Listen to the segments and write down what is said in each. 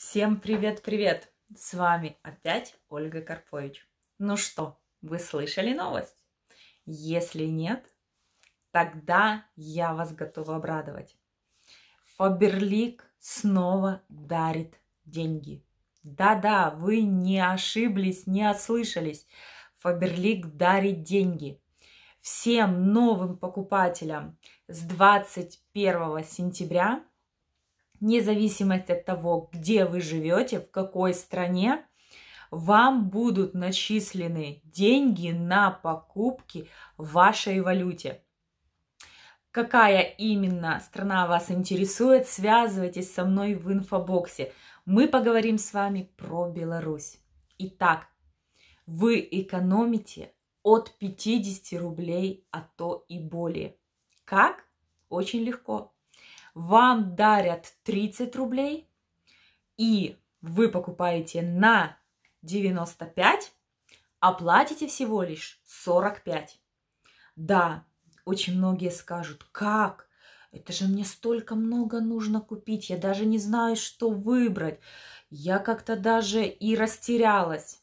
Всем привет-привет! С вами опять Ольга Карпович. Ну что, вы слышали новость? Если нет, тогда я вас готова обрадовать. Фаберлик снова дарит деньги. Да-да, вы не ошиблись, не ослышались. Фаберлик дарит деньги всем новым покупателям с 21 сентября – независимость от того, где вы живете, в какой стране, вам будут начислены деньги на покупки в вашей валюте. Какая именно страна вас интересует, связывайтесь со мной в инфобоксе. Мы поговорим с вами про Беларусь. Итак, вы экономите от 50 рублей, а то и более. Как? Очень легко вам дарят 30 рублей, и вы покупаете на 95, а платите всего лишь 45. Да, очень многие скажут, как? Это же мне столько много нужно купить, я даже не знаю, что выбрать. Я как-то даже и растерялась.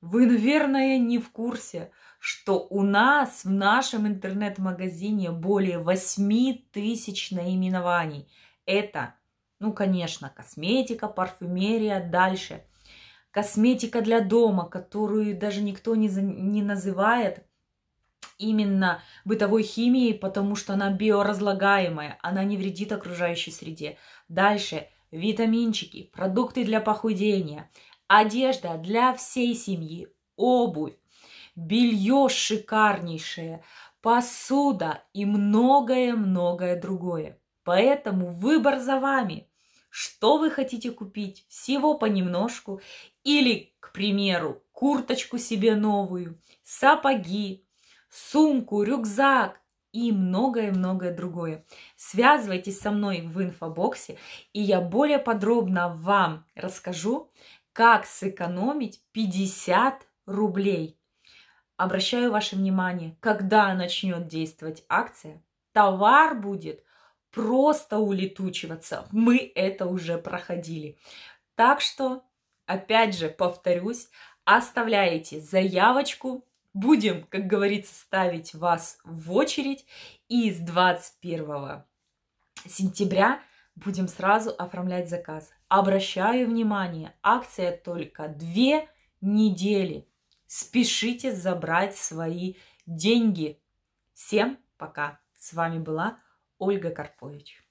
Вы, наверное, не в курсе, что у нас в нашем интернет-магазине более 8 тысяч наименований. Это, ну, конечно, косметика, парфюмерия, дальше. Косметика для дома, которую даже никто не, не называет именно бытовой химией, потому что она биоразлагаемая, она не вредит окружающей среде. Дальше витаминчики, продукты для похудения, одежда для всей семьи, обувь, белье шикарнейшее, посуда и многое-многое другое. Поэтому выбор за вами. Что вы хотите купить? Всего понемножку. Или, к примеру, курточку себе новую, сапоги, сумку, рюкзак и многое-многое другое. Связывайтесь со мной в инфобоксе, и я более подробно вам расскажу, как сэкономить 50 рублей – Обращаю ваше внимание, когда начнет действовать акция, товар будет просто улетучиваться. Мы это уже проходили. Так что, опять же, повторюсь, оставляйте заявочку, будем, как говорится, ставить вас в очередь. И с 21 сентября будем сразу оформлять заказ. Обращаю внимание, акция только две недели спешите забрать свои деньги. Всем пока! С вами была Ольга Карпович.